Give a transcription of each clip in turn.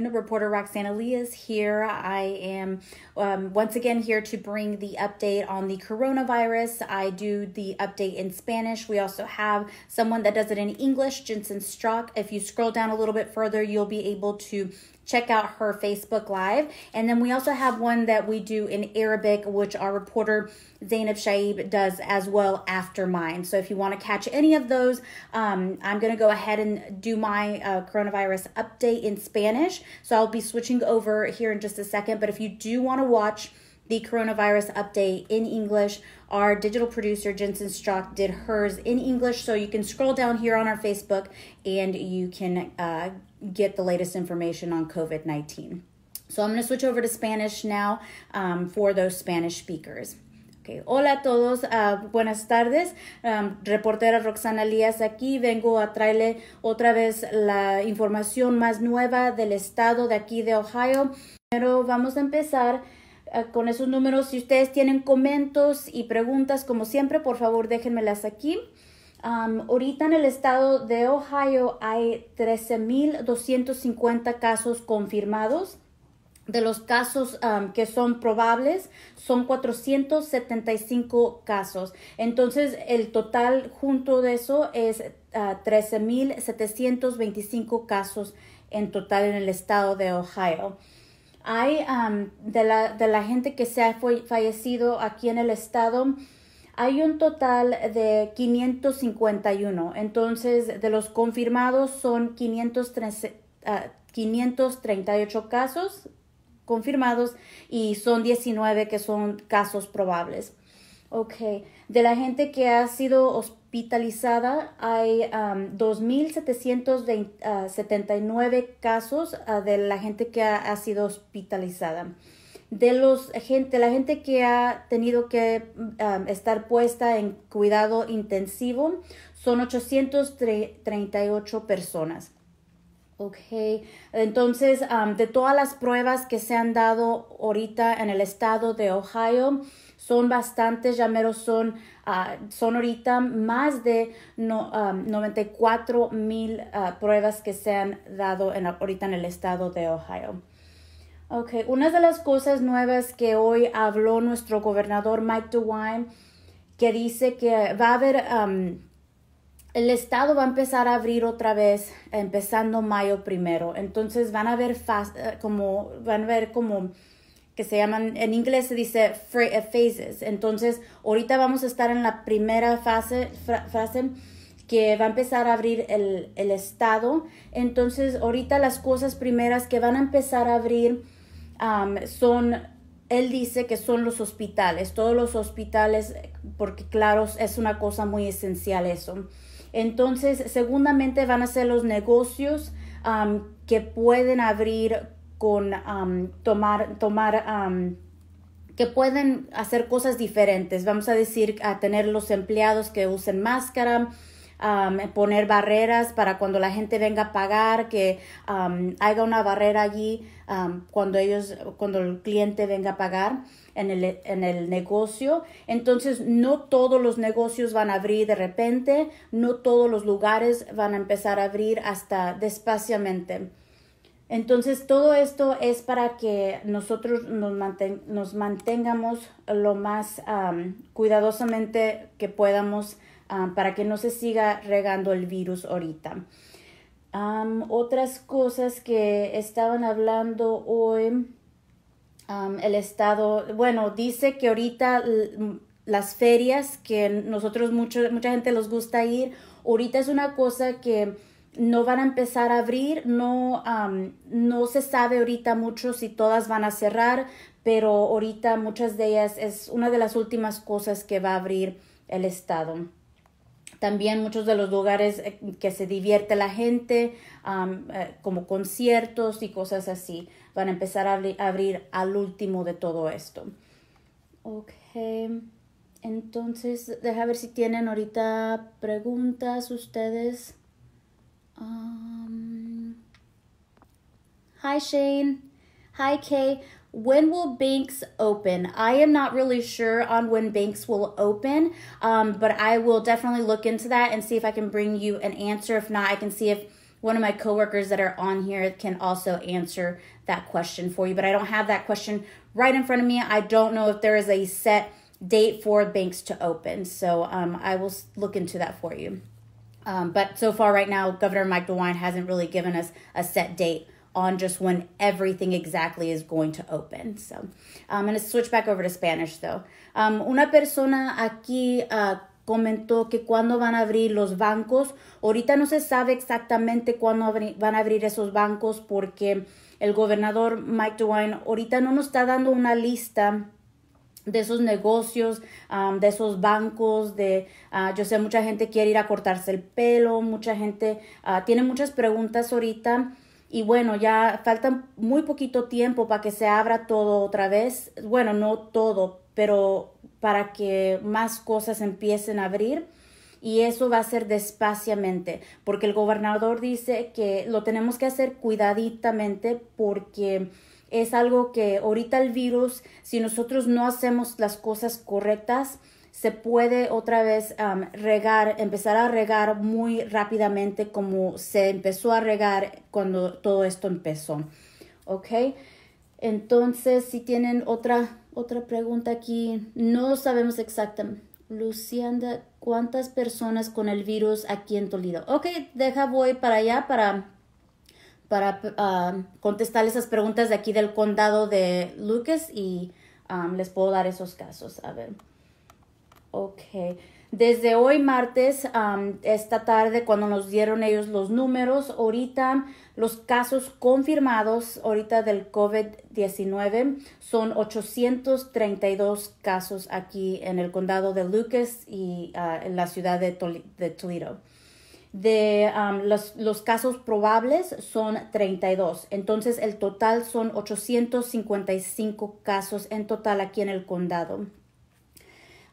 Reporter Roxana Lee is here. I am um, once again here to bring the update on the coronavirus. I do the update in Spanish. We also have someone that does it in English, Jensen Strock. If you scroll down a little bit further, you'll be able to check out her Facebook Live. And then we also have one that we do in Arabic, which our reporter Zainab Shaib does as well after mine. So if you want to catch any of those, um, I'm going to go ahead and do my uh, coronavirus update in Spanish. So I'll be switching over here in just a second. But if you do want to watch, the coronavirus update in English. Our digital producer, Jensen Strock, did hers in English. So you can scroll down here on our Facebook and you can uh, get the latest information on COVID 19. So I'm going to switch over to Spanish now um, for those Spanish speakers. Okay. Hola a todos, uh, buenas tardes. Um, reportera Roxana Lías aquí. Vengo a traerle otra vez la información más nueva del estado de aquí de Ohio. Pero vamos a empezar uh, con esos números. Si ustedes tienen comentarios y preguntas, como siempre, por favor déjenmelas aquí ahorita en el estado de Ohio hay 13.250 casos confirmados. De los casos que son probables, son 475 casos. Entonces, el total junto de eso es 13.725 ah, casos en total en el estado de Ohio. Hay de, la, gente que se ha fallecido aquí en el estado, hay un total de 551, entonces de los confirmados son 538 ah, casos confirmados y son 19 que son casos probables. Ok, de la gente que ha sido hospitalizada hay 2.779 ah, casos ah, de la gente que ha sido hospitalizada de los gente, la gente que ha tenido que um, estar puesta en cuidado intensivo son 838 personas. okay entonces um, de todas las pruebas que se han dado ahorita en el estado de Ohio, son bastantes, ya mero son, uh, son ahorita más de no, 94 um, mil uh, pruebas que se han dado ahorita en el estado de Ohio. Ok, una de las cosas nuevas que hoy habló nuestro gobernador Mike DeWine, que dice que va a haber, um, el estado va a empezar a abrir otra vez, empezando mayo primero. Entonces van a ver eh, como, van a ver como que se llaman, en inglés se dice eh, phases. Entonces, ahorita vamos a estar en la primera fase, fase que va a empezar a abrir el, el estado. Entonces, ahorita las cosas primeras que van a empezar a abrir son, él dice que son los hospitales, todos los hospitales, porque claro, es una cosa muy esencial eso. Entonces, segundamente van a ser los negocios que pueden abrir con tomar, tomar que pueden hacer cosas diferentes. Vamos a decir, a tener los empleados que usen máscara, poner barreras para cuando la gente venga a pagar, que haya una barrera allí cuando ellos, cuando el cliente venga a pagar en el, en el negocio. Entonces, no todos los negocios van a abrir de repente, no todos los lugares van a empezar a abrir hasta despaciamente. Entonces, todo esto es para que nosotros nos, manten, nos mantengamos lo más cuidadosamente que podamos Ah, para que no se siga regando el virus ahorita. otras cosas que estaban hablando hoy, el Estado, bueno, dice que ahorita las ferias que nosotros mucho, mucha gente les gusta ir, ahorita es una cosa que no van a empezar a abrir, no, no se sabe ahorita mucho si todas van a cerrar, pero ahorita muchas de ellas es una de las últimas cosas que va a abrir el Estado. También muchos de los lugares eh, que se divierte la gente, eh, como conciertos y cosas así, van a empezar a abrir al último de todo esto. Ok, entonces deja ver si tienen ahorita preguntas ustedes. hi Shane, hi Kay. when will banks open? I am not really sure on when banks will open, um, but I will definitely look into that and see if I can bring you an answer. If not, I can see if one of my coworkers that are on here can also answer that question for you. But I don't have that question right in front of me. I don't know if there is a set date for banks to open. So um, I will look into that for you. Um, but so far, right now, Governor Mike DeWine hasn't really given us a set date on just when everything exactly is going to open. So I'm going to switch back over to Spanish though. Um, una persona aquí uh, comentó que cuando van a abrir los bancos. Ahorita no se sabe exactamente cuándo van a abrir esos bancos porque el gobernador Mike DeWine ahorita no nos está dando una lista de esos negocios, um, de esos bancos, de uh, yo sé mucha gente quiere ir a cortarse el pelo, mucha gente uh, tiene muchas preguntas ahorita y bueno, ya falta muy poquito tiempo para que se abra todo otra vez. Bueno, no todo, pero para que más cosas empiecen a abrir. Y eso va a ser despaciamente, porque el gobernador dice que lo tenemos que hacer cuidaditamente porque es algo que ahorita el virus, si nosotros no hacemos las cosas correctas, se puede otra vez regar, empezar a regar muy rápidamente como se empezó a regar cuando todo esto empezó. ¿Ok? Entonces, si tienen otra, otra pregunta aquí, no sabemos exactamente. Luciana ¿cuántas personas con el virus aquí en Toledo? Ok, deja, voy para allá para, para contestar esas preguntas de aquí del condado de Lucas y les puedo dar esos casos. A ver. Ok. Desde hoy martes, esta tarde, cuando nos dieron ellos los números, ahorita los casos confirmados ahorita del COVID-19 son 832 casos aquí en el condado de Lucas y ah, en la ciudad de, Toledo. De los, los casos probables son 32. Entonces el total son 855 casos en total aquí en el condado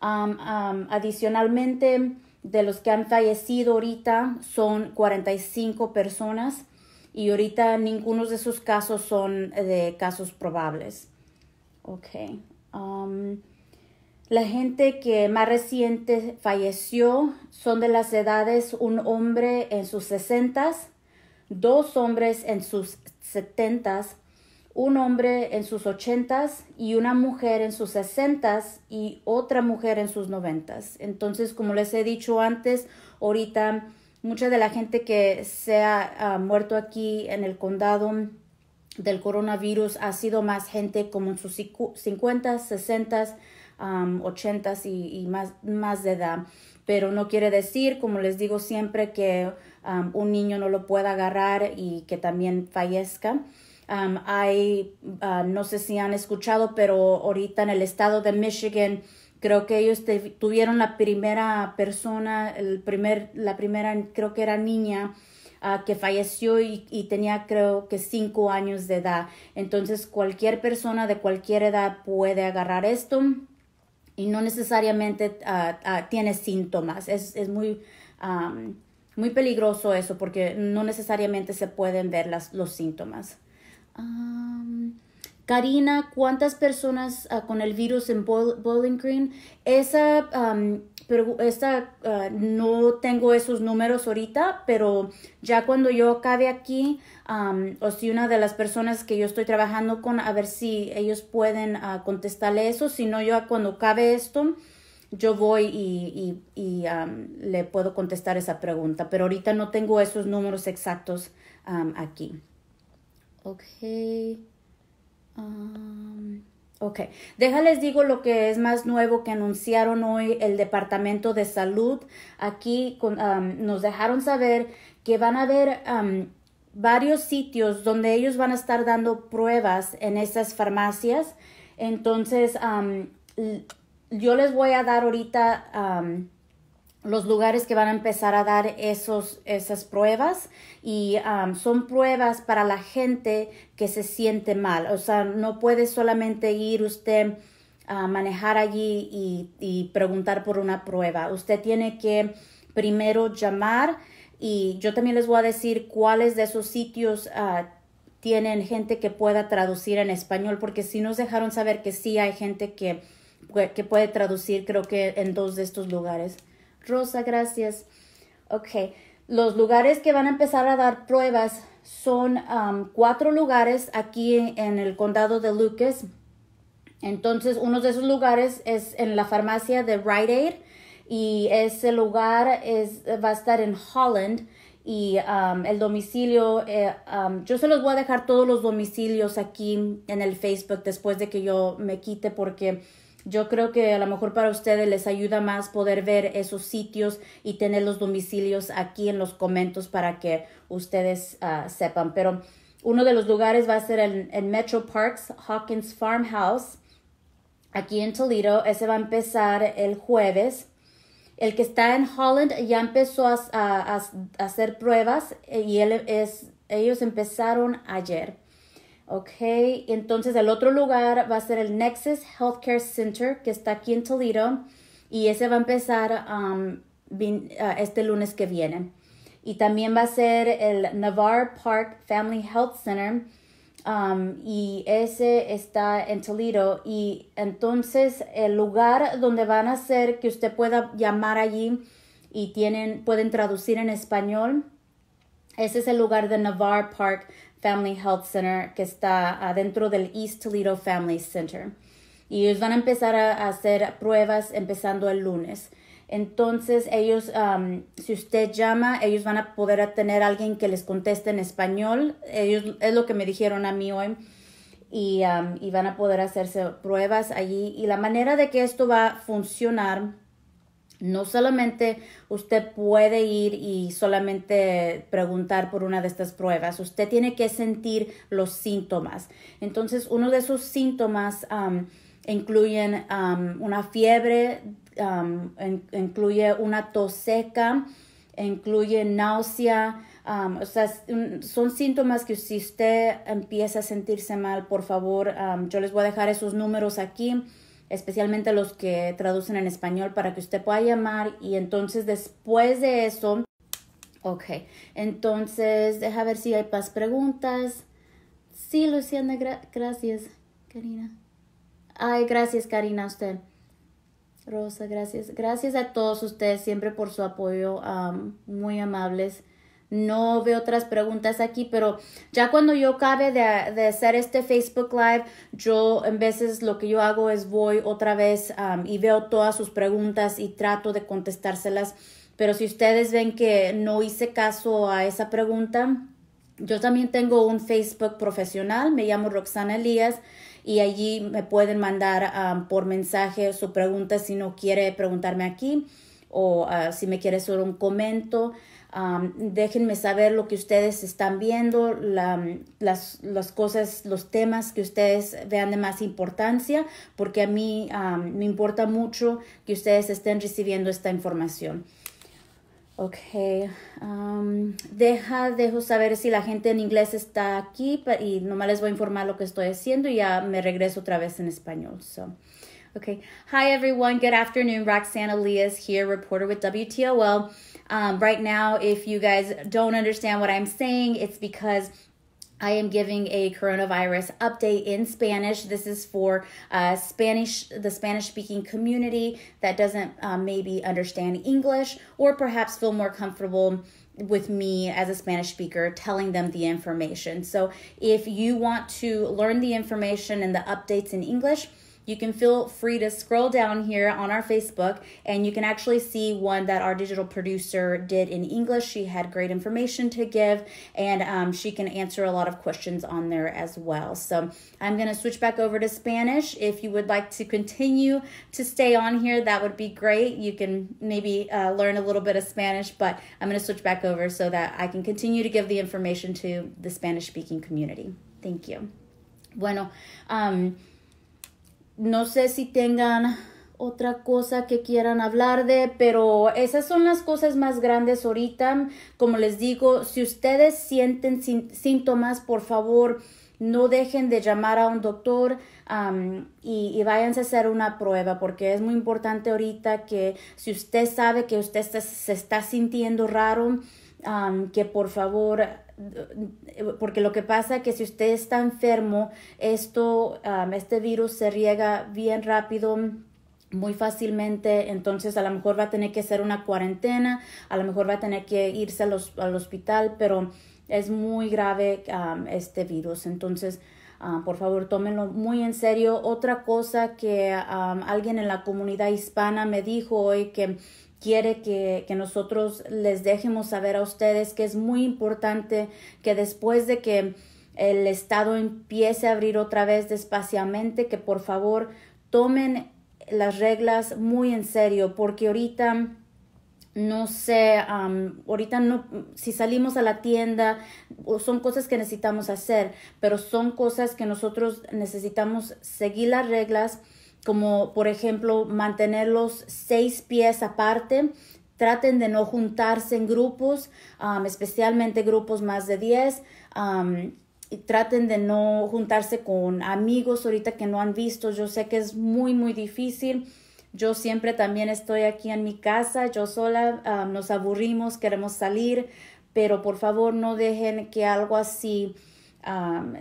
adicionalmente, de los que han fallecido ahorita son 45 personas y ahorita ninguno de sus casos son eh, de casos probables. Ok. la gente que más reciente falleció son de las edades un hombre en sus sesentas, dos hombres en sus setentas un hombre en sus ochentas y una mujer en sus sesentas y otra mujer en sus noventas. Entonces, como les he dicho antes, ahorita mucha de la gente que se ha, muerto aquí en el condado del coronavirus ha sido más gente como en sus cincuentas sesentas, ochentas y, más, más de edad. Pero no quiere decir, como les digo siempre, que un niño no lo pueda agarrar y que también fallezca hay, ah, no sé si han escuchado, pero ahorita en el estado de Michigan, creo que ellos tuvieron la primera persona, el primer, la primera, creo que era niña, ah, que falleció y, tenía creo que cinco años de edad. Entonces cualquier persona de cualquier edad puede agarrar esto y no necesariamente ah, tiene síntomas. Es, muy, muy peligroso eso porque no necesariamente se pueden ver los síntomas. Karina, ¿cuántas personas ah, con el virus en Bowling Green? Esa, ah, no tengo esos números ahorita, pero ya cuando yo acabe aquí, o si una de las personas que yo estoy trabajando con, a ver si ellos pueden ah, contestarle eso, si no, yo cuando acabe esto, yo voy y, y le puedo contestar esa pregunta, pero ahorita no tengo esos números exactos aquí. Ok. Um, ok. Deja, Déjales digo lo que es más nuevo que anunciaron hoy el Departamento de Salud. Aquí um, nos dejaron saber que van a haber um, varios sitios donde ellos van a estar dando pruebas en esas farmacias. Entonces, yo les voy a dar ahorita los lugares que van a empezar a dar esos, esas pruebas y son pruebas para la gente que se siente mal. O sea, no puede solamente ir usted a manejar allí y, y preguntar por una prueba. Usted tiene que primero llamar y yo también les voy a decir cuáles de esos sitios ah, tienen gente que pueda traducir en español, porque si nos dejaron saber que sí hay gente que puede traducir, creo que en dos de estos lugares. Rosa, gracias. Ok, los lugares que van a empezar a dar pruebas son um, cuatro lugares aquí en, el condado de Lucas. Entonces, uno de esos lugares es en la farmacia de Rite Aid y ese lugar es, va a estar en Holland y um, el domicilio, eh, um, yo se los voy a dejar todos los domicilios aquí en el Facebook después de que yo me quite porque yo creo que a lo mejor para ustedes les ayuda más poder ver esos sitios y tener los domicilios aquí en los comentarios para que ustedes ah, sepan. Pero uno de los lugares va a ser el Metro Parks Hawkins Farmhouse, aquí en Toledo. Ese va a empezar el jueves. El que está en Holland ya empezó a, hacer pruebas eh, y ellos empezaron ayer. Ok, entonces el otro lugar va a ser el Nexus Healthcare Center, que está aquí en Toledo, y ese va a empezar um, uh, este lunes que viene. Y también va a ser el Navarre Park Family Health Center, um, y ese está en Toledo. Y entonces el lugar donde van a ser que usted pueda llamar allí y tienen, pueden traducir en español ese es el lugar de Navarre Park Family Health Center que está adentro del East Toledo Family Center. Y ellos van a empezar a hacer pruebas empezando el lunes. Entonces ellos, um, si usted llama, ellos van a poder tener a alguien que les conteste en español. Ellos es lo que me dijeron a mí hoy. y um, van a poder hacerse pruebas allí. Y la manera de que esto va a funcionar no solamente usted puede ir y solamente preguntar por una de estas pruebas, usted tiene que sentir los síntomas. Entonces, uno de esos síntomas incluye um, incluyen um, una fiebre, um, incluye una tos seca, incluye náusea. o sea, son síntomas que si usted empieza a sentirse mal, por favor, yo les voy a dejar esos números aquí especialmente los que traducen en español, para que usted pueda llamar y entonces después de eso, ok, entonces deja ver si hay más preguntas. Sí, Luciana, gracias, Karina. Ay, gracias, Karina, a usted. Rosa, gracias. Gracias a todos ustedes siempre por su apoyo, muy amables. No veo otras preguntas aquí, pero ya cuando yo acabe de, de, hacer este Facebook Live, yo en veces lo que yo hago es voy otra vez um, y veo todas sus preguntas y trato de contestárselas. Pero si ustedes ven que no hice caso a esa pregunta, yo también tengo un Facebook profesional, me llamo Roxana Elías y allí me pueden mandar um, por mensaje su pregunta si no quiere preguntarme aquí o uh, si me quiere hacer un comentario déjenme saber lo que ustedes están viendo, las, cosas, los temas que ustedes vean de más importancia, porque a mí me importa mucho que ustedes estén recibiendo esta información. Ok, deja, dejo saber si la gente en inglés está aquí y nomás les voy a informar lo que estoy haciendo y ya me regreso otra vez en español. Okay. Hi, everyone. Good afternoon. Roxana Lee is here, reporter with WTOL. Um, right now, if you guys don't understand what I'm saying, it's because I am giving a coronavirus update in Spanish. This is for uh, Spanish, the Spanish-speaking community that doesn't um, maybe understand English or perhaps feel more comfortable with me as a Spanish speaker telling them the information. So if you want to learn the information and the updates in English, you can feel free to scroll down here on our Facebook and you can actually see one that our digital producer did in English. She had great information to give and um, she can answer a lot of questions on there as well. So I'm going to switch back over to Spanish. If you would like to continue to stay on here, that would be great. You can maybe uh, learn a little bit of Spanish, but I'm going to switch back over so that I can continue to give the information to the Spanish speaking community. Thank you. Bueno, um, no sé si tengan otra cosa que quieran hablar de, pero esas son las cosas más grandes ahorita. Como les digo, si ustedes sienten síntomas, por favor, no dejen de llamar a un doctor y, váyanse a hacer una prueba porque es muy importante ahorita que si usted sabe que usted se, está sintiendo raro, que por favor porque lo que pasa es que si usted está enfermo, esto, um, este virus se riega bien rápido, muy fácilmente, entonces a lo mejor va a tener que hacer una cuarentena, a lo mejor va a tener que irse al hospital, pero es muy grave um, este virus, entonces um, por favor tómenlo muy en serio. Otra cosa que alguien en la comunidad hispana me dijo hoy que quiere que, nosotros les dejemos saber a ustedes que es muy importante que después de que el Estado empiece a abrir otra vez despaciamente, que por favor tomen las reglas muy en serio, porque ahorita no sé, ahorita no, si salimos a la tienda, son cosas que necesitamos hacer, pero son cosas que nosotros necesitamos seguir las reglas como por ejemplo mantenerlos seis pies aparte. Traten de no juntarse en grupos, um, especialmente grupos más de diez. Um, traten de no juntarse con amigos ahorita que no han visto. Yo sé que es muy, muy difícil. Yo siempre también estoy aquí en mi casa, yo sola, um, nos aburrimos, queremos salir, pero por favor no dejen que algo así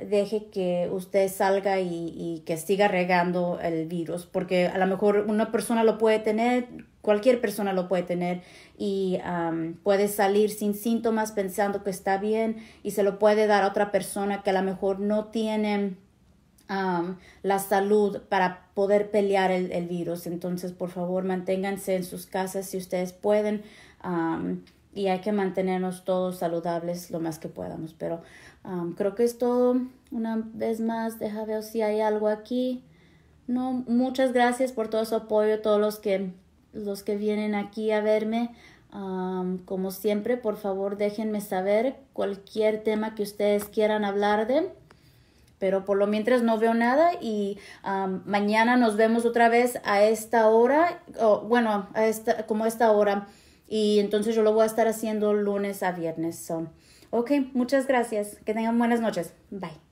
deje que usted salga y, que siga regando el virus, porque a lo mejor una persona lo puede tener, cualquier persona lo puede tener y puede salir sin síntomas pensando que está bien y se lo puede dar a otra persona que a lo mejor no tiene la salud para poder pelear el, virus. Entonces, por favor, manténganse en sus casas si ustedes pueden. y hay que mantenernos todos saludables lo más que podamos. Pero creo que es todo. Una vez más, déjame ver si hay algo aquí. No, muchas gracias por todo su apoyo, todos los que, los que vienen aquí a verme. como siempre, por favor, déjenme saber cualquier tema que ustedes quieran hablar de. Pero por lo mientras no veo nada y mañana nos vemos otra vez a esta hora, oh, bueno, a esta, como a esta hora. Y entonces yo lo voy a estar haciendo lunes a viernes. son, Ok, muchas gracias. Que tengan buenas noches. Bye.